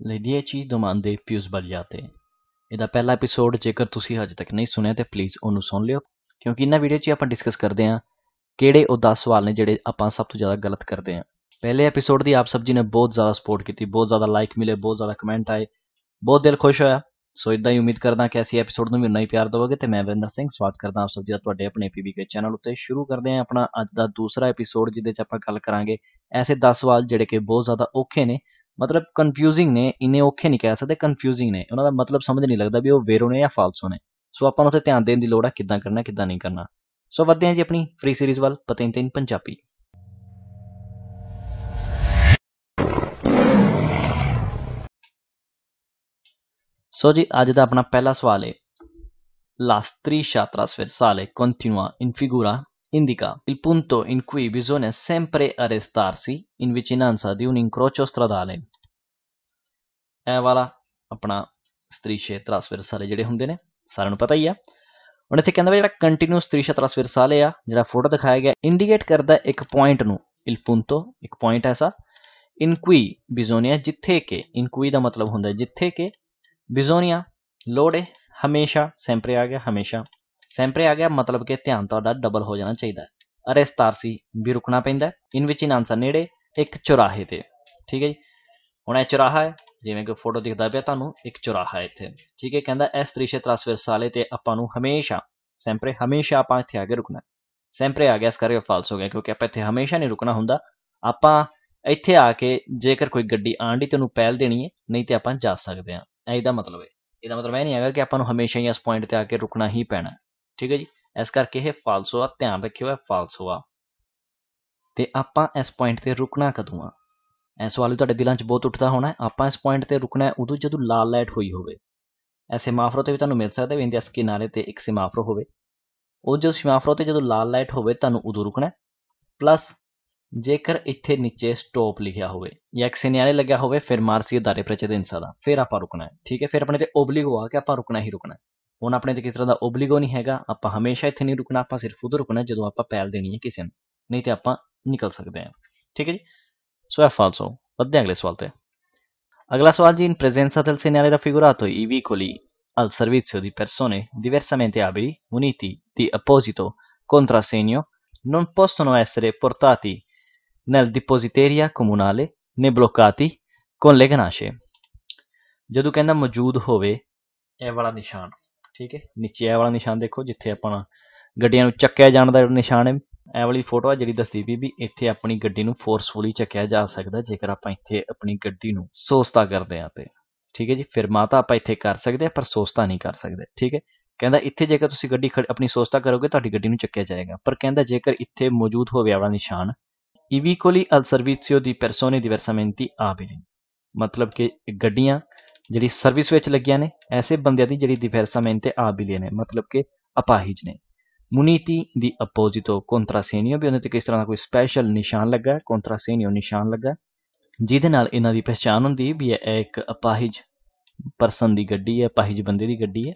Le 10 domande più sbagliate. ਦਾ ਪਹਿਲਾ episode ਜੇਕਰ ਤੁਸੀਂ ਅਜੇ ਤੱਕ ਨਹੀਂ ਸੁਣਿਆ ਤੇ ਪਲੀਜ਼ ਉਹਨੂੰ ਸੁਣ ਲਿਓ ਕਿਉਂਕਿ ਇਹਨਾਂ ਵੀਡੀਓ 'ਚ ਆਪਾਂ ਡਿਸਕਸ ਕਰਦੇ ਹਾਂ ਕਿਹੜੇ ਉਹ 10 ਸਵਾਲ ਨੇ ਜਿਹੜੇ ਆਪਾਂ ਸਭ ਤੋਂ ਜ਼ਿਆਦਾ ਗਲਤ ਕਰਦੇ ਹਾਂ ਪਹਿਲੇ ਐਪੀਸੋਡ ਦੀ ਆਪ ਸਭ ਜੀ ਨੇ ਬਹੁਤ ਜ਼ਿਆਦਾ ਸਪੋਰਟ ਕੀਤੀ ਬਹੁਤ ਜ਼ਿਆਦਾ ਲਾਈਕ ਮਿਲੇ ਬਹੁਤ ਜ਼ਿਆਦਾ ਕਮੈਂਟ ਆਏ ਬਹੁਤ ਦਿਲ ਖੁਸ਼ ਹੋਇਆ ਸੋ ਇਦਾਂ ਹੀ ਉਮੀਦ ਕਰਦਾ ਕਿ ਅਸੀਂ ਐਪੀਸੋਡ ਨੂੰ ਵੀ ਉਨਾ ਹੀ ਪਿਆਰ ਦਿਵੋਗੇ ਤੇ ਮੈਂ ਵਿਰਿੰਦਰ ਸਿੰਘ ਸਵਾਗਤ ਕਰਦਾ ਆਪ ਸਭ ਜੀ ਦਾ ਤੁਹਾਡੇ ਆਪਣੇ ਪੀਬੀਕੇ ਚੈਨਲ ਉੱਤੇ ਸ਼ੁਰੂ ਕਰਦੇ ਹਾਂ ਆਪਣਾ ਅੱਜ ਦਾ ਦੂਸਰਾ ਐਪੀਸੋਡ ਜਿਹਦੇ 'ਚ ਆਪਾਂ ਗੱਲ ਕਰਾਂਗੇ ਐਸੇ 10 ਸਵਾਲ ਜਿਹੜੇ ਕਿ ਬਹੁਤ ਜ਼ਿਆਦਾ ਔਖੇ ਨੇ ਮਤਲਬ ਕਨਫਿਊਜ਼ਿੰਗ ਨੇ ਇਨੇ ਔਖੇ ਨਹੀਂ ਕਹਿ ਸਕਦੇ ਕਨਫਿਊਜ਼ਿੰਗ ਨੇ ਉਹਨਾਂ ਦਾ ਮਤਲਬ ਸਮਝ ਨਹੀਂ ਲੱਗਦਾ ਵੀ ਉਹ ਵੇਰੋ ਨੇ ਜਾਂ ਫਾਲਸੋ ਨੇ ਸੋ ਆਪਾਂ ਨੂੰ ਉੱਥੇ ਧਿਆਨ ਦੇਣ ਦੀ ਲੋੜ ਹੈ ਕਿੱਦਾਂ ਕਰਨਾ ਕਿੱਦਾਂ ਨਹੀਂ ਕਰਨਾ ਸੋ ਵਧਦੇ ਹਾਂ ਜੀ ਆਪਣੀ ਫ੍ਰੀ ਸੀਰੀਜ਼ ਵੱਲ ਪਤੇਨ ਤਿੰਨ ਪੰਜਾਬੀ ਸੋ ਜੀ ਅੱਜ ਦਾ ਆਪਣਾ ਪਹਿਲਾ ਸਵਾਲ ਹੈ ਲਾਸਤਰੀ ਸ਼ਾਤਰਾ ਸਵਿਰਸਾਲੇ ਕੰਟੀਨਿਊਆ ਇਨ ਫਿਗੂਰਾ indica il punto in cui bisogna sempre arrestarsi in vicinanza di un incrocio stradale ਇਹ ਵਾਲਾ ਆਪਣਾ ਸਤ੍ਰਿਸ਼ੇ ਟ੍ਰਾਂਸਵਰਸਲ ਜਿਹੜੇ ਹੁੰਦੇ ਨੇ ਸਾਰਿਆਂ ਨੂੰ ਪਤਾ ਹੀ ਆ ਹੁਣ ਇੱਥੇ ਕਹਿੰਦਾ ਜਿਹੜਾ ਕੰਟੀਨਿਊਸ ਸਤ੍ਰਿਸ਼ਾ ਟ੍ਰਾਂਸਵਰਸਲ ਆ ਜਿਹੜਾ ਫੋਟੋ ਦਿਖਾਇਆ ਗਿਆ ਇੰਡੀਕੇਟ ਕਰਦਾ ਇੱਕ ਪੁਆਇੰਟ ਨੂੰ il punto ਇੱਕ ਪੁਆਇੰਟ ਐਸਾ in cui bisogna ਜਿੱਥੇ ਕਿ in cui ਦਾ ਮਤਲਬ ਹੁੰਦਾ ਜਿੱਥੇ ਕਿ bisogna ਲੋੜ ਹੈ ਹਮੇਸ਼ਾ sempre ਆ ਗਿਆ ਹਮੇਸ਼ਾ ਸੈਂਪਰੇ ਆ ਗਿਆ ਮਤਲਬ ਕਿ ਧਿਆਨ ਤੁਹਾਡਾ ਡਬਲ ਹੋ ਜਾਣਾ ਚਾਹੀਦਾ ਹੈ ਅਰੇ ਸੀ ਵੀ ਰੁਕਣਾ ਪੈਂਦਾ ਇਨ ਵਿੱਚ ਇਨ ਆਨਸਰ ਨੇੜੇ ਇੱਕ ਚੁਰਾਹੇ ਤੇ ਠੀਕ ਹੈ ਜੀ ਹੁਣ ਇਹ ਚੁਰਾਹਾ ਹੈ ਜਿਵੇਂ ਕਿ ਫੋਟੋ ਦਿਖਦਾ ਪਿਆ ਤੁਹਾਨੂੰ ਇੱਕ ਚੁਰਾਹਾ ਇੱਥੇ ਠੀਕ ਹੈ ਕਹਿੰਦਾ ਇਸ ਤ੍ਰਿਸ਼ੇ ਤਰਾਸਵੇਰ ਸਾਲੇ ਤੇ ਆਪਾਂ ਨੂੰ ਹਮੇਸ਼ਾ ਸੈਂਪਰੇ ਹਮੇਸ਼ਾ ਆਪਾਂ ਇੱਥੇ ਆ ਕੇ ਰੁਕਣਾ ਸੈਂਪਰੇ ਆ ਗਿਆ ਇਸ ਕਰਕੇ ਫਾਲਸ ਹੋ ਗਿਆ ਕਿਉਂਕਿ ਆਪਾਂ ਇੱਥੇ ਹਮੇਸ਼ਾ ਨਹੀਂ ਰੁਕਣਾ ਹੁੰਦਾ ਆਪਾਂ ਇੱਥੇ ਆ ਕੇ ਜੇਕਰ ਕੋਈ ਗੱਡੀ ਆਂਡੀ ਤੇ ਉਹਨੂੰ ਪਹਿਲ ਦੇਣੀ ਹੈ ਨਹੀਂ ਤੇ ਆਪਾਂ ਜਾ ਸਕਦੇ ਹਾਂ ਇਹਦਾ ਮਤਲਬ ਹੈ ਇਹਦਾ ਮਤਲਬ ਇਹ ਨਹੀਂ ਹੈਗਾ ਕਿ ਆਪਾਂ ਨੂੰ ਹਮੇਸ਼ਾ ਹੀ ਇਸ ਪੁਆਇੰਟ ਤੇ ਆ ਕੇ ਰੁਕਣਾ ਹੀ ਪੈਣਾ ਠੀਕ ਹੈ ਜੀ ਇਸ ਕਰਕੇ ਇਹ ਫਾਲਸ ਹੋਆ ਧਿਆਨ ਰੱਖਿਓ ਇਹ ਫਾਲਸ ਹੋਆ ਤੇ ਆਪਾਂ ਇਸ ਪੁਆਇੰਟ ਤੇ ਰੁਕਣਾ ਕਦੋਂ ਆ ਐਸ ਸਵਾਲ ਤੁਹਾਡੇ ਦਿਲਾਂ 'ਚ ਬਹੁਤ ਉੱਠਦਾ ਹੋਣਾ ਆਪਾਂ ਇਸ ਪੁਆਇੰਟ ਤੇ ਰੁਕਣਾ ਉਦੋਂ ਜਦੋਂ ਲਾਲ ਲਾਈਟ ਹੋਈ ਹੋਵੇ ਐਸੇ ਮਾਫਰੋ ਤੇ ਵੀ ਤੁਹਾਨੂੰ ਮਿਲ ਸਕਦਾ ਵੀ ਇਸ ਕਿਨਾਰੇ ਤੇ ਇੱਕ ਸਿਮਾਫਰੋ ਹੋਵੇ ਉਹ ਜੋ ਸਿਮਾਫਰੋ ਤੇ ਜਦੋਂ ਲਾਲ ਲਾਈਟ ਹੋਵੇ ਤੁਹਾਨੂੰ ਉਦੋਂ ਰੁਕਣਾ ਪਲੱਸ ਜੇਕਰ ਇੱਥੇ ਨੀਚੇ ਸਟਾਪ ਲਿਖਿਆ ਹੋਵੇ ਜਾਂ ਇੱਕ ਸਿਨਿਆਰੇ ਲੱਗਿਆ ਹੋਵੇ ਫਿਰ ਮਾਰਸੀ ਅਦਾਰੇ ਪ੍ਰਚੇ ਦੇ ਇਨਸਾ ਦਾ ਫਿਰ ਆਪਾਂ ਰੁਕਣਾ ਹੈ ਠੀਕ ਹੈ ਫਿਰ ਆਪਣੇ ਤੇ ਓਬਲਿਗ ਹੋਆ ਕਿ ਆਪਾਂ ਰੁਕਣਾ ਹੀ ਰੁਕਣਾ ਹੁਣ ਆਪਣੇ ਤੇ ਕਿਸ ਤਰ੍ਹਾਂ ਦਾ ਓਬਲੀਗੋ ਨਹੀਂ ਹੈਗਾ ਆਪਾਂ ਹਮੇਸ਼ਾ ਇੱਥੇ ਨਹੀਂ ਰੁਕਣਾ ਆਪਾਂ ਸਿਰਫ ਉਦੋਂ ਰੁਕਣਾ ਜਦੋਂ ਆਪਾਂ ਪੈਲ ਦੇਣੀ ਹੈ ਕਿਸੇ ਨੂੰ ਨਹੀਂ ਤੇ ਆਪਾਂ ਨਿਕਲ ਸਕਦੇ ਹਾਂ ਠੀਕ ਹੈ ਜੀ ਸੋ ਐ ਫਾਲਸੋ ਵਧਦੇ ਅਗਲੇ ਸਵਾਲ ਤੇ ਅਗਲਾ ਸਵਾਲ ਜੀ ਇਨ ਪ੍ਰੈਜ਼ੈਂਸਾ del segnale raffigurato i vicoli al servizio di persone diversamente abili muniti di apposito contrassegno non possono essere portati nel depositeria comunale né bloccati con le ganasce ਜਦੋਂ ਕਹਿੰਦਾ ਮੌਜੂਦ ਹੋਵੇ ਇਹ ਵਾਲਾ ਨਿਸ਼ਾਨ ਠੀਕ ਹੈ ਨੀਚੇ ਇਹ ਵਾਲਾ ਨਿਸ਼ਾਨ ਦੇਖੋ ਜਿੱਥੇ ਆਪਣਾ ਗੱਡੀਆਂ ਨੂੰ ਚੱਕਿਆ ਜਾਣ ਦਾ ਨਿਸ਼ਾਨ ਹੈ ਇਹ ਵਾਲੀ ਫੋਟੋ ਆ ਜਿਹੜੀ ਦੱਸਦੀ ਵੀ ਵੀ ਇੱਥੇ ਆਪਣੀ ਗੱਡੀ ਨੂੰ ਫੋਰਸਫੁਲੀ ਚੱਕਿਆ ਜਾ ਸਕਦਾ ਜੇਕਰ ਆਪਾਂ ਇੱਥੇ ਆਪਣੀ ਗੱਡੀ ਨੂੰ ਸੋਸਤਾ ਕਰਦੇ ਆ ਤੇ ਠੀਕ ਹੈ ਜੀ ਫਿਰ ਮਾਤਾ ਆਪਾਂ ਇੱਥੇ ਕਰ ਸਕਦੇ ਆ ਪਰ ਸੋਸਤਾ ਨਹੀਂ ਕਰ ਸਕਦੇ ਠੀਕ ਹੈ ਕਹਿੰਦਾ ਇੱਥੇ ਜੇਕਰ ਤੁਸੀਂ ਗੱਡੀ ਆਪਣੀ ਸੋਸਤਾ ਕਰੋਗੇ ਤੁਹਾਡੀ ਗੱਡੀ ਨੂੰ ਚੱਕਿਆ ਜਾਏਗਾ ਪਰ ਕਹਿੰਦਾ ਜੇਕਰ ਇੱਥੇ ਮੌਜੂਦ ਹੋਵੇ ਵਾਲਾ ਨਿਸ਼ਾਨ ਇਵੀਕੋਲੀ ਅਲ ਸਰਵਿਸਿਓ ਦੀ ਪਰਸੋਨੇ ਦੀ ਆਬੇ ਆਬਿਲੀ ਮਤਲਬ ਕਿ ਗੱਡੀਆਂ ਜਿਹੜੀ ਸਰਵਿਸ ਵਿੱਚ ਲੱਗੀਆਂ ਨੇ ਐਸੇ ਬੰਦਿਆਂ ਦੀ ਜਿਹੜੀ ਤੇ ਆ abile ਨੇ ਮਤਲਬ ਕਿ ਅਪਾਹਿਜ ਨੇ ਮੁਨੀਤੀ ਦੀ ਅਪੋਜ਼ਿਟੋ ਕੰਟਰਾਸੇਨੀਓ ਵੀ ਉਹਨਾਂ ਤੇ ਕਿਸ ਤਰ੍ਹਾਂ ਦਾ ਕੋਈ ਸਪੈਸ਼ਲ ਨਿਸ਼ਾਨ ਲੱਗਾ ਹੈ ਕੰਟਰਾਸੇਨੀਓ ਨਿਸ਼ਾਨ ਲੱਗਾ ਜਿਹਦੇ ਨਾਲ ਇਹਨਾਂ ਦੀ ਪਛਾਣ ਹੁੰਦੀ ਵੀ ਇਹ ਇੱਕ ਅਪਾਹਿਜ ਪਰਸਨ ਦੀ ਗੱਡੀ ਹੈ ਅਪਾਹਿਜ ਬੰਦੇ ਦੀ ਗੱਡੀ ਹੈ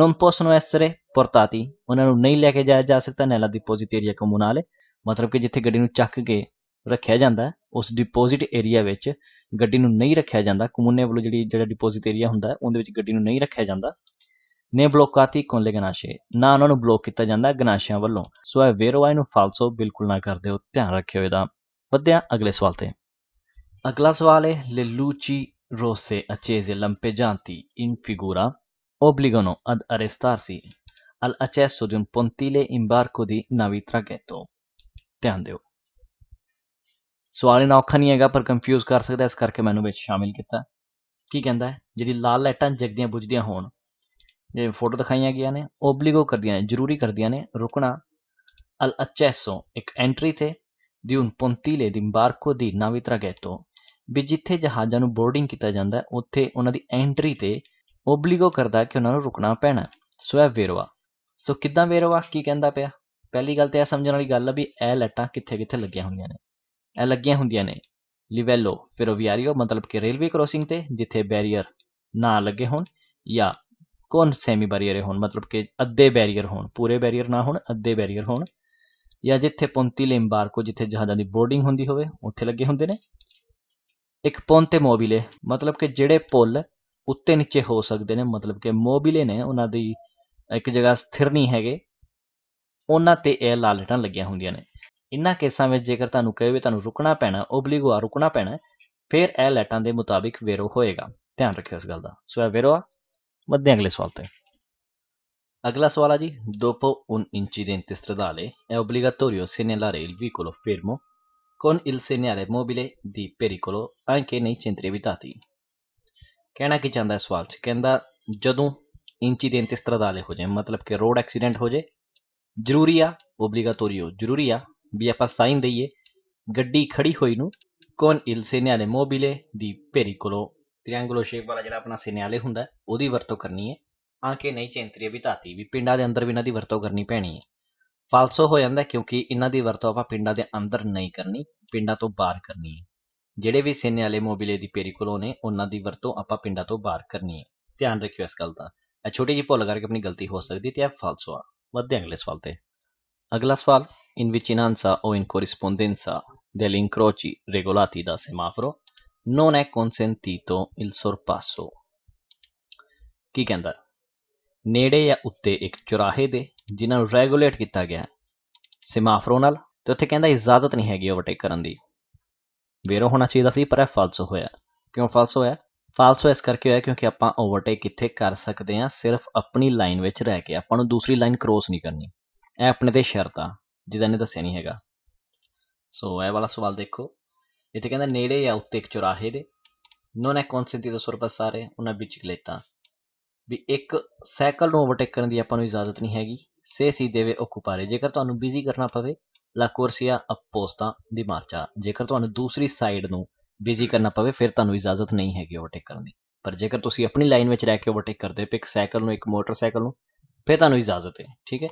non possono ਐਸਰੇ portati ਉਹਨਾਂ ਨੂੰ ਨਹੀਂ ਲੈ ਕੇ ਜਾਇਆ ਜਾ ਸਕਦਾ nella depositaria comunale ਮਤਲਬ ਕਿ ਜਿੱਥੇ ਗੱਡੀ ਨੂੰ ਚੱਕ ਕੇ ਰੱਖਿਆ ਜਾਂਦਾ ਉਸ ਡਿਪੋਜ਼ਿਟ ਏਰੀਆ ਵਿੱਚ ਗੱਡੀ ਨੂੰ ਨਹੀਂ ਰੱਖਿਆ ਜਾਂਦਾ ਕਮੂਨੇ ਵੱਲੋਂ ਜਿਹੜੀ ਜਿਹੜਾ ਡਿਪੋਜ਼ਿਟ ਏਰੀਆ ਹੁੰਦਾ ਉਹਦੇ ਵਿੱਚ ਗੱਡੀ ਨੂੰ ਨਹੀਂ ਰੱਖਿਆ ਜਾਂਦਾ ਨੇ ਬਲੋਕਾਤੀ ਕੋਨ ਲੇਗਨਾਸ਼ੇ ਨਾ ਉਹਨਾਂ ਨੂੰ ਬਲੋਕ ਕੀਤਾ ਜਾਂਦਾ ਗਨਾਸ਼ਿਆਂ ਵੱਲੋਂ ਸੋ ਇਹ ਵੇਰੋਵਾਈ ਨੂੰ ਫਾਲਸੋ ਬਿਲਕੁਲ ਨਾ ਕਰਦੇ ਹੋ ਧਿਆਨ ਰੱਖਿਓ ਇਹਦਾ ਵਧਿਆ ਅਗਲੇ ਸਵਾਲ ਤੇ ਅਗਲਾ ਸਵਾਲ ਹੈ ਲੇਲੂਚੀ ਰੋਸੇ ਅਚੇਜ਼ੇ ਲੰਪੇਜਾਂਤੀ ਇਨ ਫਿਗੂਰਾ obbligano ad arrestarsi all'accesso di un pontile ਇੰਬਾਰਕੋ ਦੀ di ਤਰਾਗੇਤੋ ਧਿਆਨ ਦਿਓ ਸਵਾਲ ਇਹਨਾਂ ਔਖਾ ਨਹੀਂ ਹੈਗਾ ਪਰ ਕੰਫਿਊਜ਼ ਕਰ ਸਕਦਾ ਇਸ ਕਰਕੇ ਮੈਨੂੰ ਵਿੱਚ ਸ਼ਾਮਿਲ ਕੀਤਾ ਕੀ ਕਹਿੰਦਾ ਹੈ ਜਿਹੜੀ ਲਾਲ ਲਾਈਟਾਂ ਜਗਦੀਆਂ ਬੁਝਦੀਆਂ ਹੋਣ ਜੇ ਫੋਟੋ ਦਿਖਾਈਆਂ ਗਿਆ ਨੇ ਓਬਲੀਗੋ ਕਰਦੀਆਂ ਨੇ ਜ਼ਰੂਰੀ ਕਰਦੀਆਂ ਨੇ ਰੁਕਣਾ ਅਲ ਅਚੈਸੋ ਇੱਕ ਐਂਟਰੀ ਤੇ ਦੀ ਉਨ ਪੁੰਤੀਲੇ ਦੀ ਬਾਰਕੋ ਦੀ ਨਾਵੀ ਟਰਗੇਟੋ ਵੀ ਜਿੱਥੇ ਜਹਾਜ਼ਾਂ ਨੂੰ ਬੋਰਡਿੰਗ ਕੀਤਾ ਜਾਂਦਾ ਉੱਥੇ ਉਹਨਾਂ ਦੀ ਐਂਟਰੀ ਤੇ ਓਬਲੀਗੋ ਕਰਦਾ ਕਿ ਉਹਨਾਂ ਨੂੰ ਰੁਕਣਾ ਪੈਣਾ ਸੋ ਇਹ ਵੇਰਵਾ ਸੋ ਕਿਦਾਂ ਵੇਰਵਾ ਕੀ ਕਹਿੰਦਾ ਪਿਆ ਪਹਿਲੀ ਗੱਲ ਤੇ ਇਹ ਸਮਝਣ ਵਾਲੀ ਗੱਲ ਆ ਵੀ ਇਹ ਲੱਟਾਂ ਕਿੱਥੇ-ਕਿੱਥੇ ਲੱਗੀਆਂ ਹੁੰਦੀਆਂ ਨੇ ਇਹ ਲੱਗੀਆਂ ਹੁੰਦੀਆਂ ਨੇ ਲਿਵੈਲੋ ਫੇਰੋਵਿਆਰੀਓ ਮਤਲਬ ਕਿ ਰੇਲਵੇ ਕ੍ਰੋਸਿੰਗ ਤੇ ਜਿੱਥੇ ਬੈਰੀਅਰ ਨਾ ਲੱਗੇ ਹੋਣ ਜਾਂ ਕੋਨ ਸੈਮੀ ਬੈਰੀਅਰ ਹੋਣ ਮਤਲਬ ਕਿ ਅੱਧੇ ਬੈਰੀਅਰ ਹੋਣ ਪੂਰੇ ਬੈਰੀਅਰ ਨਾ ਹੋਣ ਅੱਧੇ ਬੈਰੀਅਰ ਹੋਣ ਜਾਂ ਜਿੱਥੇ ਪੌਂਤੀ ਕੋ ਜਿੱਥੇ ਜਹਾਜ਼ਾਂ ਦੀ ਬੋਰਡਿੰਗ ਹੁੰਦੀ ਹੋਵੇ ਉੱਥੇ ਲੱਗੇ ਹੁੰਦੇ ਨੇ ਇੱਕ ਪੌਂਤੇ ਮੋਬਿਲੇ ਮਤਲਬ ਕਿ ਜਿਹੜੇ ਪੁੱਲ ਉੱਤੇ ਨੀਚੇ ਹੋ ਸਕਦੇ ਨੇ ਮਤਲਬ ਕਿ ਮੋਬਿਲੇ ਨੇ ਉਹਨਾਂ ਦੀ ਇੱਕ ਜਗ੍ਹਾ ਸਥਿਰ ਨਹੀਂ ਹੈਗੇ ਉਹਨਾਂ ਤੇ ਇਹ ਲਾਲਟਾਂ ਲੱਗੀਆਂ ਹੁੰਦੀਆਂ ਨੇ ਇਨ੍ਹਾਂ ਕੇਸਾਂ ਵਿੱਚ ਜੇਕਰ ਤੁਹਾਨੂੰ ਕਹੇ ਵੀ ਤੁਹਾਨੂੰ ਰੁਕਣਾ ਪੈਣਾ ਓਬਲੀਗੋਆ ਰੁਕਣਾ ਪੈਣਾ ਫਿਰ ਇਹ ਲੈਟਾਂ ਦੇ ਮੁਤਾਬਿਕ ਵੇਰੋ ਹੋਏਗਾ ਧਿਆਨ ਰੱਖਿਓ ਇਸ ਗੱਲ ਦਾ ਸੋ ਇਹ ਵੇਰੋ ਆ ਮੱਧ ਅਗਲੇ ਸਵਾਲ ਤੇ ਅਗਲਾ ਸਵਾਲ ਆ ਜੀ ਦੋਪੋ ਉਨ ਇਨਸੀਡੈਂਟਸ ਤਰਦਾਲੇ ਇਹ ਓਬਲੀਗਾਟੋਰੀਓ ਸਿਨੇਲਾ ਰੇਲ ਵੀਕੋਲੋ ਫੇਰਮੋ ਕੋਨ ਇਲ ਸਿਨੇਲੇ ਮੋਬਿਲੇ ਦੀ ਪੈਰੀਕੋਲੋ ਆਂਕੇ ਨਹੀਂ ਚਿੰਤਰੇ ਵਿਤਾਤੀ ਕਹਿਣਾ ਕੀ ਚਾਹੁੰਦਾ ਇਸ ਸਵਾਲ ਚ ਕਹਿੰਦਾ ਜਦੋਂ ਇਨਸੀਡੈਂਟਸ ਤਰਦਾਲੇ ਹੋ ਜਾਏ ਮਤਲਬ ਕਿ ਰੋਡ ਐਕਸੀਡੈਂਟ ਹੋ ਜਾਏ ਜ਼ਰੂਰੀ ਆ ਓਬਲੀਗਾਟੋਰੀਓ ਜ਼ਰੂਰੀ ਆ ਆਪਾਂ ਸਾਈਨ ਦਈਏ ਗੱਡੀ ਖੜੀ ਹੋਈ ਨੂੰ ਕੋਨ ਇਲ ਸੇਨਿਆਲੇ ਮੋਬਿਲੇ ਦੀ ਕੋਲੋ ਟ੍ਰਾਇੰਗਲ ਸ਼ੇਪ ਵਾਲਾ ਜਿਹੜਾ ਆਪਣਾ ਸੇਨਿਆਲੇ ਹੁੰਦਾ ਉਹਦੀ ਵਰਤੋਂ ਕਰਨੀ ਹੈ ਆਂਕੇ ਨਹੀਂ ਚੈਂਤਰੀ ਧਾਤੀ ਵੀ ਪਿੰਡਾਂ ਦੇ ਅੰਦਰ ਵੀ ਇਹਨਾਂ ਦੀ ਵਰਤੋਂ ਕਰਨੀ ਪੈਣੀ ਹੈ ਫਾਲਸੋ ਹੋ ਜਾਂਦਾ ਕਿਉਂਕਿ ਇਹਨਾਂ ਦੀ ਵਰਤੋਂ ਆਪਾਂ ਪਿੰਡਾਂ ਦੇ ਅੰਦਰ ਨਹੀਂ ਕਰਨੀ ਪਿੰਡਾਂ ਤੋਂ ਬਾਹਰ ਕਰਨੀ ਹੈ ਜਿਹੜੇ ਵੀ ਸੇਨਿਆਲੇ ਮੋਬਿਲੇ ਦੀ ਕੋਲੋ ਨੇ ਉਹਨਾਂ ਦੀ ਵਰਤੋਂ ਆਪਾਂ ਪਿੰਡਾਂ ਤੋਂ ਬਾਹਰ ਕਰਨੀ ਹੈ ਧਿਆਨ ਰੱਖਿਓ ਇਸ ਗੱਲ ਦਾ ਇਹ ਛੋਟੀ ਜਿਹੀ ਭੁੱਲ ਕਰਕੇ ਆਪਣੀ ਗਲਤੀ ਹੋ ਸਕਦੀ ਤੇ ਇਹ ਫਾਲਸੋ ਆ ਵਧਦੇ ਅਗਲੇ ਸਵਾਲ ਤੇ Aglà sfal, in vicinanza o in corrispondenza degli incroci regolati da semaforo, non è consentito il sorpasso ਕੀ ਕਹਿੰਦਾ ਨੇੜੇ ਜਾਂ ਉੱਤੇ ਇੱਕ ਚੁਰਾਹੇ ਦੇ ਜਿਨ੍ਹਾਂ ਨੂੰ ਰੈਗੂਲੇਟ ਕੀਤਾ ਗਿਆ ਸਿਮਾਫਰੋ ਨਾਲ ਤੇ ਉੱਥੇ ਕਹਿੰਦਾ ਇਜਾਜ਼ਤ ਨਹੀਂ ਹੈਗੀ ਓਵਰਟੇਕ ਕਰਨ ਦੀ ਵੇਰੋ ਹੋਣਾ ਚਾਹੀਦਾ ਸੀ ਪਰ ਇਹ ਫਾਲਸ ਹੋਇਆ ਕਿਉਂ ਫਾਲਸ ਹੋਇਆ ਫਾਲਸ ਹੋਇਆ ਇਸ ਕਰਕੇ ਹੋਇਆ ਕਿਉਂਕਿ ਆਪਾਂ ਓਵਰਟੇਕ ਕਿੱਥੇ ਕਰ ਸਕਦੇ ਹਾਂ ਸਿਰਫ ਆਪਣੀ ਲਾਈਨ ਵਿੱਚ ਰਹਿ ਕੇ ਆਪਾਂ ਨੂੰ ਦੂਸਰੀ ਲਾਈਨ ਕ੍ਰੋਸ ਨਹੀਂ ਕਰਨੀ ਇਹ ਆਪਣੇ ਤੇ ਸ਼ਰਤ ਆ ਜਿਹਦਾ ਨੇ ਦੱਸਿਆ ਨਹੀਂ ਹੈਗਾ ਸੋ ਇਹ ਵਾਲਾ ਸਵਾਲ ਦੇਖੋ ਇੱਥੇ ਕਹਿੰਦਾ ਨੇੜੇ ਜਾਂ ਉੱਤੇ ਇੱਕ ਚੌਰਾਹੇ ਦੇ ਨੋਨ ਕੌਨਸੈਂਟਿਟੋ ਸੁਰਪਸ ਸਾਰੇ ਉਹਨਾਂ ਵਿੱਚ ਲੇਤਾ ਵੀ ਇੱਕ ਸਾਈਕਲ ਨੂੰ ਓਵਰਟੇਕ ਕਰਨ ਦੀ ਆਪਾਂ ਨੂੰ ਇਜਾਜ਼ਤ ਨਹੀਂ ਹੈਗੀ ਸੇ ਸੀ ਦੇਵੇ ਓਕੂਪਾਰੇ ਜੇਕਰ ਤੁਹਾਨੂੰ ਬਿਜ਼ੀ ਕਰਨਾ ਪਵੇ ਲਾ ਕੋਰਸੀਆ ਅਪੋਸਤਾ ਦੀ ਮਾਰਚਾ ਜੇਕਰ ਤੁਹਾਨੂੰ ਦੂਸਰੀ ਸਾਈਡ ਨੂੰ ਬਿਜ਼ੀ ਕਰਨਾ ਪਵੇ ਫਿਰ ਤੁਹਾਨੂੰ ਇਜਾਜ਼ਤ ਨਹੀਂ ਹੈਗੀ ਓਵਰਟੇਕ ਕਰਨ ਦੀ ਪਰ ਜੇਕਰ ਤੁਸੀਂ ਆਪਣੀ ਲਾਈਨ ਵਿੱਚ ਰਹਿ ਕੇ ਓਵਰਟੇਕ ਕਰਦੇ ਹੋ ਇੱਕ ਸਾਈਕਲ ਨੂੰ ਇੱਕ ਮੋਟਰਸਾਈਕਲ ਨੂੰ ਫਿਰ ਤੁਹਾਨੂੰ ਇਜਾਜ਼ਤ ਹੈ ਠੀਕ ਹੈ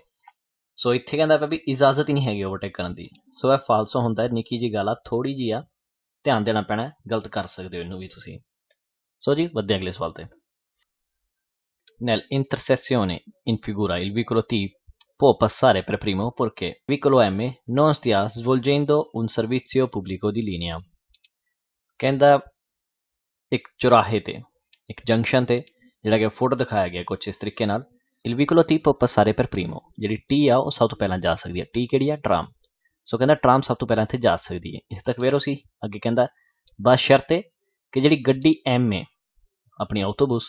ਸੋ ਇੱਥੇ ਕਹਿੰਦਾ ਪਿਆ ਵੀ ਇਜਾਜ਼ਤ ਹੀ ਨਹੀਂ ਹੈਗੀ ਓਵਰਟੇਕ ਕਰਨ ਦੀ ਸੋ ਇਹ ਫਾਲਸੋ ਹੁੰਦਾ ਹੈ ਨਿੱਕੀ ਜੀ ਗੱਲ ਆ ਥੋੜੀ ਜੀ ਆ ਧਿਆਨ ਦੇਣਾ ਪੈਣਾ ਗਲਤ ਕਰ ਸਕਦੇ ਹੋ ਇਹਨੂੰ ਵੀ ਤੁਸੀਂ ਸੋ ਜੀ ਵੱਧਦੇ ਅਗਲੇ ਸਵਾਲ ਤੇ ਨੈਲ intersezione ਇਨ ਫਿਗੂਰਾ ਇਲ vicolo ਟੀ ਪੋ passare per ਪ੍ਰੀਮੋ purché vicolo ਐਮ ਨੋਨ stia svolgendo ਉਨ servizio pubblico ਦੀ linea. ਕਹਿੰਦਾ ਇੱਕ ਚੁਰਾਹੇ ਤੇ ਇੱਕ ਜੰਕਸ਼ਨ ਤੇ ਜਿਹੜਾ ਕਿ ਫੋਟੋ ਦਿਖਾਇਆ ਗਿਆ ਕੁਝ ਇਸ ਤਰੀਕੇ ਨਾਲ Il vicolo tipo può ਸਾਰੇ ਪਰ ਪ੍ਰੀਮੋ ਜਿਹੜੀ ਟੀ ਆ ਉਹ ਸਭ ਤੋਂ ਪਹਿਲਾਂ ਜਾ ਸਕਦੀ ਹੈ ਟੀ ਕਿਹੜੀ ਆ ਟ੍ਰਾਮ ਸੋ ਕਹਿੰਦਾ ਟ੍ਰਾਮ ਸਭ ਤੋਂ ਪਹਿਲਾਂ ਇੱਥੇ ਜਾ ਸਕਦੀ ਹੈ ਇਸ ਤੱਕ ਵੇਰੋ ਸੀ ਅੱਗੇ ਕਹਿੰਦਾ ਬਸ ਸ਼ਰਤੇ ਕਿ ਜਿਹੜੀ ਗੱਡੀ ਐਮ ਹੈ ਆਪਣੀ ਆਟੋਬਸ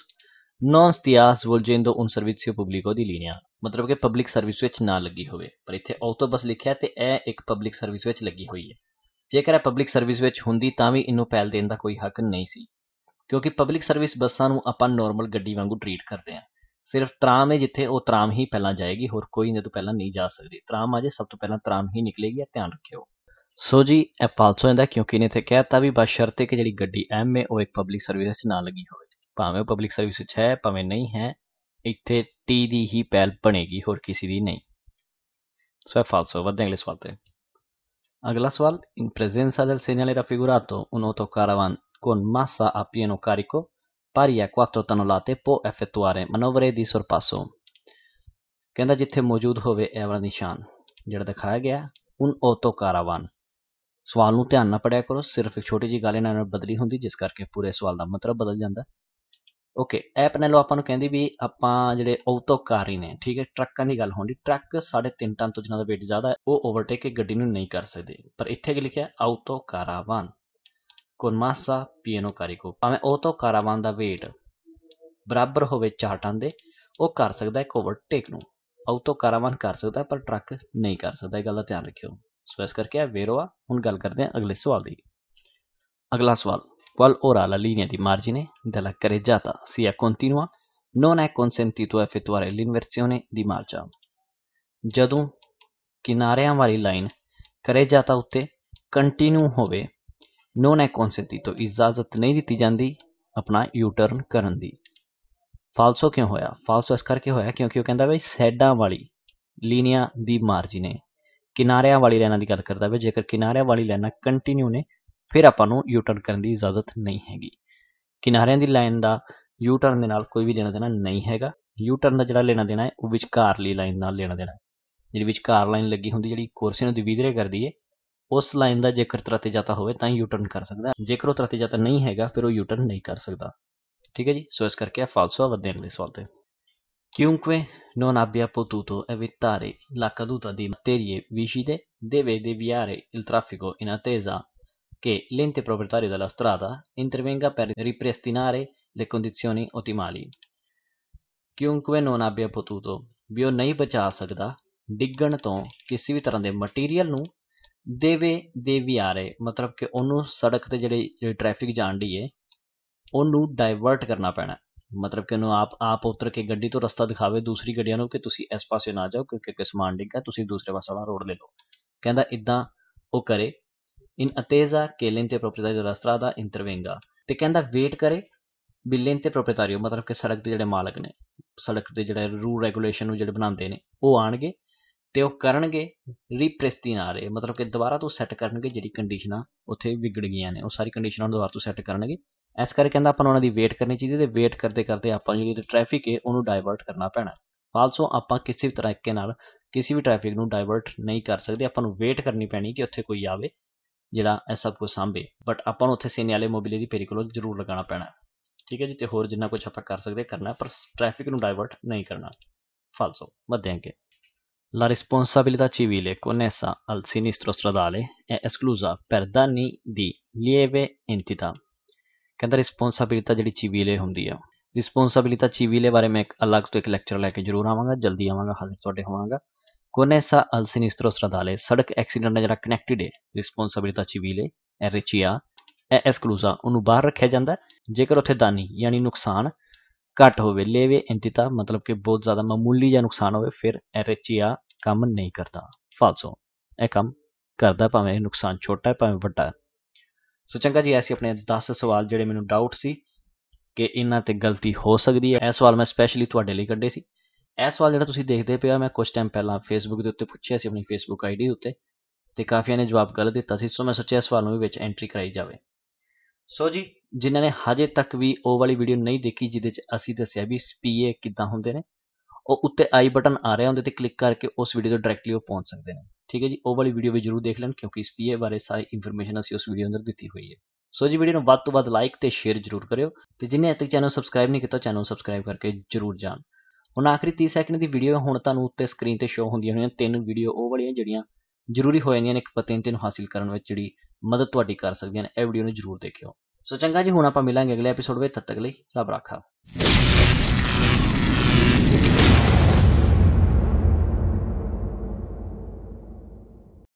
ਨੌਨ ਸਤਿਆਸ ਵੋਲਜੇਂਦੋ ਉਨ ਸਰਵਿਸਿਓ ਪਬਲਿਕੋ ਦੀ ਲੀਨੀਆ ਮਤਲਬ ਕਿ ਪਬਲਿਕ ਸਰਵਿਸ ਵਿੱਚ ਨਾ ਲੱਗੀ ਹੋਵੇ ਪਰ ਇੱਥੇ ਆਟੋਬਸ ਲਿਖਿਆ ਤੇ ਇਹ ਇੱਕ ਪਬਲਿਕ ਸਰਵਿਸ ਵਿੱਚ ਲੱਗੀ ਹੋਈ ਹੈ ਜੇਕਰ ਇਹ ਪਬਲਿਕ ਸਰਵਿਸ ਵਿੱਚ ਹੁੰਦੀ ਤਾਂ ਵੀ ਇਹਨੂੰ ਪਹਿਲ ਦੇਣ ਦਾ ਕੋਈ ਹੱਕ ਨਹੀਂ ਸੀ ਕਿਉਂਕਿ ਪਬਲਿਕ ਸਰਵਿਸ ਬੱਸਾਂ ਨੂੰ ਆਪਾਂ ਨਾਰਮਲ ਗੱਡੀ ਵਾਂਗੂ ਟ੍ਰੀਟ ਕਰਦੇ ਹਾਂ ਸਿਰਫ ਤਰਾਮ ਹੈ ਜਿੱਥੇ ਉਹ ਤਰਾਮ ਹੀ ਪਹਿਲਾਂ ਜਾਏਗੀ ਹੋਰ ਕੋਈ ਇਹਦੇ ਤੋਂ ਪਹਿਲਾਂ ਨਹੀਂ ਜਾ ਸਕਦੀ ਤਰਾਮ ਆ ਜੇ ਸਭ ਤੋਂ ਪਹਿਲਾਂ ਤਰਾਮ ਹੀ ਨਿਕਲੇਗੀ ਆ ਧਿਆਨ ਰੱਖਿਓ ਸੋ ਜੀ ਇਹ ਪਾਲਸ ਹੋ ਜਾਂਦਾ ਕਿਉਂਕਿ ਇਹਨੇ ਇੱਥੇ ਕਹਿਤਾ ਵੀ ਬਸ਼ਰਤੇ ਕਿ ਜਿਹੜੀ ਗੱਡੀ ਐਮ ਹੈ ਉਹ ਇੱਕ ਪਬਲਿਕ ਸਰਵਿਸ ਵਿੱਚ ਨਾ ਲੱਗੀ ਹੋਵੇ ਭਾਵੇਂ ਉਹ ਪਬਲਿਕ ਸਰਵਿਸ ਵਿੱਚ ਹੈ ਭਾਵੇਂ ਨਹੀਂ ਹੈ ਇੱਥੇ ਟੀ ਦੀ ਹੀ ਪਹਿਲ ਬਣੇਗੀ ਹੋਰ ਕਿਸੇ ਦੀ ਨਹੀਂ ਸੋ ਇਹ ਫਾਲਸ ਹੋ ਵਧਦੇ ਅਗਲੇ ਸਵਾਲ ਤੇ ਅਗਲਾ ਸਵਾਲ ਇਨ ਪ੍ਰੈਜ਼ੈਂਸਾ del señalera figurato un ਕਾਰਾਵਾਨ con ਮਾਸਾ a pieno carico pari a quattro ਲਾਤੇ ਪੋ effettuare ਮਨੋਵਰੇ ਦੀ ਸਰਪਾਸੋ ਕਹਿੰਦਾ ਜਿੱਥੇ ਮੌਜੂਦ ਹੋਵੇ ਇਹ ਵਾਲਾ ਨਿਸ਼ਾਨ ਜਿਹੜਾ ਦਿਖਾਇਆ ਗਿਆ ਉਨ ਔਤੋ ਕਾਰਾਵਾਨ ਸਵਾਲ ਨੂੰ ਧਿਆਨ ਨਾਲ ਪੜਿਆ ਕਰੋ ਸਿਰਫ ਇੱਕ ਛੋਟੀ ਜੀ ਗੱਲ ਇਹਨਾਂ ਨਾਲ ਬਦਲੀ ਹੁੰਦੀ ਜਿਸ ਕਰਕੇ ਪੂਰੇ ਸਵਾਲ ਦਾ ਮਤਲਬ ਬਦਲ ਜਾਂਦਾ ਓਕੇ ਐ ਪੈਨਲ ਆਪਾਂ ਨੂੰ ਕਹਿੰਦੀ ਵੀ ਆਪਾਂ ਜਿਹੜੇ ਔਤੋ ਕਾਰੀ ਨੇ ਠੀਕ ਹੈ ਟਰੱਕਾਂ ਦੀ ਗੱਲ ਹੋਣੀ ਟਰੱਕ 3.5 ਟਨ ਤੋਂ ਜਿਨ੍ਹਾਂ ਦਾ weight ਜ਼ਿਆਦਾ ਹੈ ਉਹ ਓਵਰਟੇਕ ਗੱਡੀ ਨੂੰ ਨਹੀਂ ਕਰ ਸਕਦੇ ਪਰ ਇੱਥੇ ਕੀ ਲਿਖਿਆ ਔਤੋ ਕਾਰਾਵਾਨ ਕੋਨ ਮਾਸਾ ਪੀਨੋ ਕਾਰਿਕੋ ਭਾਵੇਂ ਉਹ ਤੋਂ ਕਾਰਾਵਾਨ ਦਾ weight ਬਰਾਬਰ ਹੋਵੇ ਚਾਟਾਂ ਦੇ ਉਹ ਕਰ ਸਕਦਾ ਹੈ ਇੱਕ ਓਵਰਟੇਕ ਨੂੰ ਤੋਂ ਕਾਰਾਵਾਨ ਕਰ ਸਕਦਾ ਪਰ ਟਰੱਕ ਨਹੀਂ ਕਰ ਸਕਦਾ ਇਹ ਗੱਲ ਦਾ ਧਿਆਨ ਰੱਖਿਓ ਸੋ ਇਸ ਕਰਕੇ ਆ ਵੇਰੋਆ ਹੁਣ ਗੱਲ ਕਰਦੇ ਹਾਂ ਅਗਲੇ ਸਵਾਲ ਦੀ ਅਗਲਾ ਸਵਾਲ ਲਾ ਲੀਨੀਆ ਦੀ ਮਾਰਜਿਨੇ di margine della ਸੀ ਆ ਕੰਟੀਨੂਆ ਨੋਨ è consentito effettuare ਲਿਨਵਰਸੀਓਨੇ ਦੀ ਮਾਰਜਾ ਜਦੋਂ ਕਿਨਾਰਿਆਂ ਵਾਲੀ ਲਾਈਨ ਕਰੇਜਾਤਾ ਉੱਤੇ ਕੰਟੀਨਿਊ ਹੋਵੇ ਨੋ ਹੈ ਕੌਨਸੈਂਟੀ ਤੋਂ ਇਜਾਜ਼ਤ ਨਹੀਂ ਦਿੱਤੀ ਜਾਂਦੀ ਆਪਣਾ ਯੂ ਟਰਨ ਕਰਨ ਦੀ ਫਾਲਸੋ ਕਿਉਂ ਹੋਇਆ ਫਾਲਸੋ ਇਸ ਕਰਕੇ ਹੋਇਆ ਕਿਉਂਕਿ ਉਹ ਕਹਿੰਦਾ ਵੀ ਸੈਡਾਂ ਵਾਲੀ ਲੀਨੀਆਂ ਦੀ ਮਾਰਜਿਨ ਹੈ ਕਿਨਾਰਿਆਂ ਵਾਲੀ ਲਾਈਨਾਂ ਦੀ ਗੱਲ ਕਰਦਾ ਵੀ ਜੇਕਰ ਕਿਨਾਰਿਆਂ ਵਾਲੀ ਲਾਈਨਾਂ ਕੰਟੀਨਿਊ ਨੇ ਫਿਰ ਆਪਾਂ ਨੂੰ ਯੂ ਟਰਨ ਕਰਨ ਦੀ ਇਜਾਜ਼ਤ ਨਹੀਂ ਹੈਗੀ ਕਿਨਾਰਿਆਂ ਦੀ ਲਾਈਨ ਦਾ ਯੂ ਟਰਨ ਦੇ ਨਾਲ ਕੋਈ ਵੀ ਲੈਣਾ ਦੇਣਾ ਨਹੀਂ ਹੈਗਾ ਯੂ ਟਰਨ ਦਾ ਜਿਹੜਾ ਲੈਣਾ ਦੇਣਾ ਹੈ ਉਹ ਵਿਚਕਾਰਲੀ ਲਾਈਨ ਨਾਲ ਲੈਣਾ ਦੇਣਾ ਜਿਹੜੀ ਵਿਚਕਾਰ ਲਾਈਨ ਲੱਗੀ ਹੁੰਦੀ ਜਿਹੜੀ ਕੋਰਸੇ ਨੂੰ ਦਿਵੀਦਰੇ ਕਰਦੀ ਹੈ ਉਸ ਲਾਈਨ ਦਾ ਜੇਕਰ ਤਰਾਤੀਜਾ ਤਾਂ ਹੋਵੇ ਤਾਂ ਯੂ ਟਰਨ ਕਰ ਸਕਦਾ ਜੇਕਰ ਉਹ ਤਰਾਤੀਜਾ ਤਾਂ ਨਹੀਂ ਹੈਗਾ ਫਿਰ ਉਹ ਯੂ ਟਰਨ ਨਹੀਂ ਕਰ ਸਕਦਾ ਠੀਕ ਹੈ ਜੀ ਸੋ ਇਸ ਕਰਕੇ ਆ ਫਾਲਸੋ ਆ ਵਧਦੇ ਅਗਲੇ ਸਵਾਲ ਤੇ chiunque non abbia potuto evitare la caduta di materie vicide deve deviare il traffico in attesa che l'ente proprietario della strada intervenga per ripristinare le condizioni ottimali. Chiunque non abbia potuto, ਬਿਓ ਨਹੀਂ ਬਚਾ ਸਕਦਾ ਡਿੱਗਣ ਤੋਂ ਕਿਸੇ ਵੀ ਤਰ੍ਹਾਂ ਦੇ material ਨੂੰ ਦੇਵੇ ਦੇਵੀ ਆ ਰਹੇ ਮਤਲਬ ਕਿ ਉਹਨੂੰ ਸੜਕ 'ਤੇ ਜਿਹੜੇ ਟ੍ਰੈਫਿਕ ਜਾਣ ਦੀ ਹੈ ਉਹਨੂੰ ਡਾਇਵਰਟ ਕਰਨਾ ਪੈਣਾ ਮਤਲਬ ਕਿ ਉਹਨੂੰ ਆਪ ਆਪ ਉਤਰ ਕੇ ਗੱਡੀ ਤੋਂ ਰਸਤਾ ਦਿਖਾਵੇ ਦੂਸਰੀ ਗੱਡੀਆਂ ਨੂੰ ਕਿ ਤੁਸੀਂ ਇਸ ਪਾਸੇ ਨਾ ਜਾਓ ਕਿਉਂਕਿ ਕਿ ਸਮਾਨ ਡਿੱਗਾ ਤੁਸੀਂ ਦੂਸਰੇ ਪਾਸੇ ਵਾਲਾ ਰੋਡ ਲੈ ਲਓ ਕਹਿੰਦਾ ਇਦਾਂ ਉਹ ਕਰੇ ਇਨ ਅਤੇਜ਼ਾ ਕੇ ਲੈਂਤੇ ਦਾ ਰਸਤਾ ਦਾ ਇੰਟਰਵੇਂਗਾ ਤੇ ਕਹਿੰਦਾ ਵੇਟ ਕਰੇ ਵੀ ਲੈਂਤੇ ਪ੍ਰੋਪਰੇਟਾਰੀਓ ਮਤਲਬ ਕਿ ਸੜਕ ਦੇ ਜਿਹੜੇ ਮਾਲਕ ਨੇ ਸੜਕ ਦੇ ਜਿਹੜੇ ਰੂਲ ਰੈਗੂਲੇਸ਼ਨ ਨੂੰ ਜਿਹੜੇ ਬਣਾਉਂਦੇ ਨੇ ਉਹ ਆਣਗੇ ਤੇ ਉਹ ਕਰਨਗੇ ਰੀਪ੍ਰੈਸਟੀ ਨਾਲ ਇਹ ਮਤਲਬ ਕਿ ਦੁਬਾਰਾ ਤੋਂ ਸੈੱਟ ਕਰਨਗੇ ਜਿਹੜੀ ਕੰਡੀਸ਼ਨਾਂ ਉੱਥੇ ਵਿਗੜ ਗਈਆਂ ਨੇ ਉਹ ਸਾਰੀ ਕੰਡੀਸ਼ਨਾਂ ਨੂੰ ਦੁਬਾਰਾ ਤੋਂ ਸੈੱਟ ਕਰਨਗੇ ਇਸ ਕਰਕੇ ਕਹਿੰਦਾ ਆਪਾਂ ਨੂੰ ਉਹਨਾਂ ਦੀ ਵੇਟ ਕਰਨੀ ਚਾਹੀਦੀ ਤੇ ਵੇਟ ਕਰਦੇ ਕਰਦੇ ਆਪਾਂ ਜਿਹੜੀ ਟ੍ਰੈਫਿਕ ਹੈ ਉਹਨੂੰ ਡਾਇਵਰਟ ਕਰਨਾ ਪੈਣਾ ਆਲਸੋ ਆਪਾਂ ਕਿਸੇ ਵੀ ਤਰੀਕੇ ਨਾਲ ਕਿਸੇ ਵੀ ਟ੍ਰੈਫਿਕ ਨੂੰ ਡਾਇਵਰਟ ਨਹੀਂ ਕਰ ਸਕਦੇ ਆਪਾਂ ਨੂੰ ਵੇਟ ਕਰਨੀ ਪੈਣੀ ਕਿ ਉੱਥੇ ਕੋਈ ਆਵੇ ਜਿਹੜਾ ਇਹ ਸਭ ਕੁਝ ਸਾਂਭੇ ਬਟ ਆਪਾਂ ਨੂੰ ਉੱਥੇ ਵਾਲੇ ਮੋਬਿਲੇ ਦੀ ਕੋਲ ਜ਼ਰੂਰ ਲਗਾਉਣਾ ਪੈਣਾ ਠੀਕ ਹੈ ਜੀ ਤੇ ਹੋਰ ਜਿੰਨਾ ਕੁਝ ਆਪਾਂ ਕਰ ਸਕਦੇ ਕਰਨਾ ਪਰ ਟ੍ਰੈਫਿਕ ਨੂੰ ਡਾਇਵਰਟ ਨਹੀਂ ਕਰਨਾ ਫਾਲਸੋ ਮੱਧਿਆਂਕੇ La responsabilità civile connessa al sinistro stradale è esclusa per danni di lieve entità. ਕਹਿੰਦਾ ਰਿਸਪੌਂਸਿਬਿਲਟੀ ਜਿਹੜੀ ਸਿਵਲ ਹੁੰਦੀ ਆ ਰਿਸਪੌਂਸਿਬਿਲਟੀ ਸਿਵਲ ਬਾਰੇ ਮੈਂ ਇੱਕ ਅਲੱਗ ਤੋਂ ਇੱਕ ਲੈਕਚਰ ਲੈ ਕੇ ਜ਼ਰੂਰ ਆਵਾਂਗਾ ਜਲਦੀ ਆਵਾਂਗਾ ਹਾਜ਼ਰ ਤੁਹਾਡੇ ਹੋਵਾਂਗਾ ਕੋਨੇਸਾ ਅਲ ਸਿਨਿਸਟਰੋ ਸਟਰਾਦਾਲੇ ਸੜਕ ਐਕਸੀਡੈਂਟ ਨਾਲ ਜਿਹੜਾ ਕਨੈਕਟਡ ਹੈ ਰਿਸਪੌਂਸਿਬਿਲਟੀ ਸਿਵਲ ਐਰਚੀਆ ਐਸਕਲੂਸਾ ਉਹਨੂੰ ਬਾਹਰ ਰੱਖਿਆ ਜਾਂਦਾ ਜੇਕਰ ਉੱਥੇ ਦਾਨੀ ਯਾਨੀ ਨੁਕਸਾਨ ਘੱਟ ਹੋਵੇ ਲੇਵੇ ਇੰਤਿਤਾ ਮਤਲਬ ਕਿ ਬਹੁਤ ਜ਼ਿਆਦਾ ਮਾਮੂਲੀ ਜਾਂ ਨੁਕਸਾਨ ਹੋਵੇ ਫਿਰ ਐਰਚੀਆ ਕੰਮ ਨਹੀਂ ਕਰਦਾ ਫਾਲਸੋ ਇਹ ਕੰਮ ਕਰਦਾ ਭਾਵੇਂ ਨੁਕਸਾਨ ਛੋਟਾ ਹੈ ਭਾਵੇਂ ਵੱਡਾ ਸੋ ਚੰਗਾ ਜੀ ਐਸੀ ਆਪਣੇ 10 ਸਵਾਲ ਜਿਹੜੇ ਮੈਨੂੰ ਡਾਊਟ ਸੀ ਕਿ ਇਹਨਾਂ ਤੇ ਗਲਤੀ ਹੋ ਸਕਦੀ ਹੈ ਇਹ ਸਵਾਲ ਮੈਂ ਸਪੈਸ਼ਲੀ ਤੁਹਾਡੇ ਲਈ ਕੱਢੇ ਸੀ ਇਹ ਸਵਾਲ ਜਿਹੜਾ ਤੁਸੀਂ ਦੇਖਦੇ ਪਿਆ ਮੈਂ ਕੁਝ ਟਾਈਮ ਪਹਿਲਾਂ ਫੇਸਬੁੱਕ ਦੇ ਉੱਤੇ ਪੁੱਛਿਆ ਸੀ ਆਪਣੀ ਫੇਸਬੁੱਕ ਆਈਡੀ ਉੱਤੇ ਤੇ ਕਾਫੀਆਂ ਨੇ ਜਵਾਬ ਗਲਤ ਦਿੱਤਾ ਸੀ ਸੋ ਮੈਂ ਸੋਚਿਆ ਇਸ ਸਵਾਲ ਨੂੰ ਵੀ ਵਿੱਚ ਐਂਟਰੀ ਕਰਾਈ ਜਾਵੇ ਸੋ ਜੀ ਜਿਨ੍ਹਾਂ ਨੇ ਹਜੇ ਤੱਕ ਵੀ ਉਹ ਵਾਲੀ ਵੀਡੀਓ ਨਹੀਂ ਦੇਖੀ ਜਿਹਦੇ 'ਚ ਅਸੀਂ ਦੱਸਿਆ ਵੀ ਪੀਏ ਕਿੱਦਾਂ ਹੁੰਦੇ ਨੇ ਉਹ ਉੱਤੇ ਆਈ ਬਟਨ ਆ ਰਿਹਾ ਹੁੰਦੇ ਤੇ ਕਲਿੱਕ ਕਰਕੇ ਉਸ ਵੀਡੀਓ ਤੋਂ ਡਾਇਰੈਕਟਲੀ ਉਹ ਪਹੁੰਚ ਸਕਦੇ ਨੇ ਠੀਕ ਹੈ ਜੀ ਉਹ ਵਾਲੀ ਵੀਡੀਓ ਵੀ ਜਰੂਰ ਦੇਖ ਲੈਣ ਕਿਉਂਕਿ ਇਸ ਪੀਏ ਬਾਰੇ ਸਾਰੀ ਇਨਫੋਰਮੇਸ਼ਨ ਅਸੀਂ ਉਸ ਵੀਡੀਓ ਅੰਦਰ ਦਿੱਤੀ ਹੋਈ ਹੈ ਸੋ ਜੀ ਵੀਡੀਓ ਨੂੰ ਵੱਧ ਤੋਂ ਵੱਧ ਲਾਈਕ ਤੇ ਸ਼ੇਅਰ ਜਰੂਰ ਕਰਿਓ ਤੇ ਜਿਨੇ ਅਜੇ ਤੱਕ ਚੈਨਲ ਸਬਸਕ੍ਰਾਈਬ ਨਹੀਂ ਕੀਤਾ ਚੈਨਲ ਸਬਸਕ੍ਰਾਈਬ ਕਰਕੇ ਜਰੂਰ ਜਾਣ ਹੁਣ ਆਖਰੀ 30 ਸੈਕਿੰਡ ਦੀ ਵੀਡੀਓ ਹੁਣ ਤੁਹਾਨੂੰ ਉੱਤੇ ਸਕਰੀਨ ਤੇ ਸ਼ੋ ਹੁੰਦੀਆਂ ਹੋਈਆਂ ਤਿੰਨ ਵੀਡੀਓ ਉਹ ਵਾਲੀਆਂ ਜਿਹੜੀਆਂ ਜ਼ਰੂਰੀ ਹੋ ਜਾਂਦੀਆਂ ਨੇ ਇੱਕ ਤੇ ਨੂੰ ਹਾਸਿਲ ਕਰਨ ਵਿੱਚ ਜਿਹੜੀ ਮਦਦ ਤੁਹਾਡੀ ਕਰ ਸਕਦੀਆਂ ਨੇ ਇਹ ਵੀਡੀਓ ਨੂੰ ਜਰੂਰ ਦੇਖਿਓ ਸੋ ਚੰਗਾ ਜੀ ਹੁਣ ਆਪਾਂ ਮਿਲਾਂਗੇ ਅਗਲੇ ਐਪੀਸੋਡ ਵਿੱਚ ਤਦ ਤੱਕ ਲਈ ਰੱਬ ਰਾਖਾ